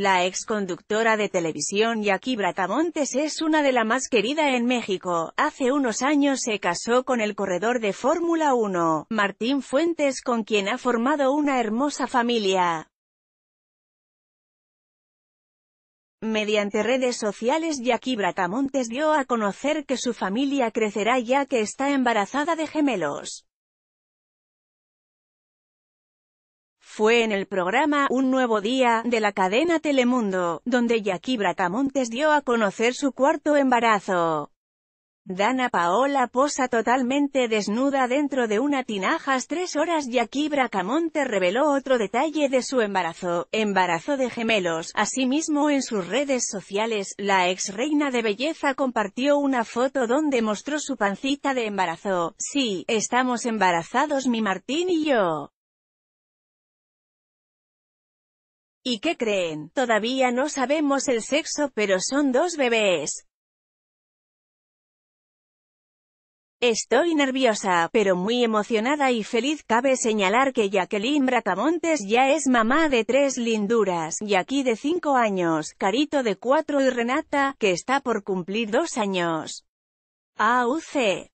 La ex conductora de televisión Jackie Bracamontes es una de las más querida en México. Hace unos años se casó con el corredor de Fórmula 1, Martín Fuentes con quien ha formado una hermosa familia. Mediante redes sociales Jackie Bracamontes dio a conocer que su familia crecerá ya que está embarazada de gemelos. fue en el programa Un Nuevo Día, de la cadena Telemundo, donde Jackie Bracamontes dio a conocer su cuarto embarazo. Dana Paola posa totalmente desnuda dentro de una tinajas tres horas Jackie Bracamontes reveló otro detalle de su embarazo, embarazo de gemelos. Asimismo en sus redes sociales, la ex reina de belleza compartió una foto donde mostró su pancita de embarazo. Sí, estamos embarazados mi Martín y yo. ¿Y qué creen? Todavía no sabemos el sexo pero son dos bebés. Estoy nerviosa, pero muy emocionada y feliz cabe señalar que Jacqueline Bracamontes ya es mamá de tres linduras, aquí de cinco años, Carito de cuatro y Renata, que está por cumplir dos años. AUC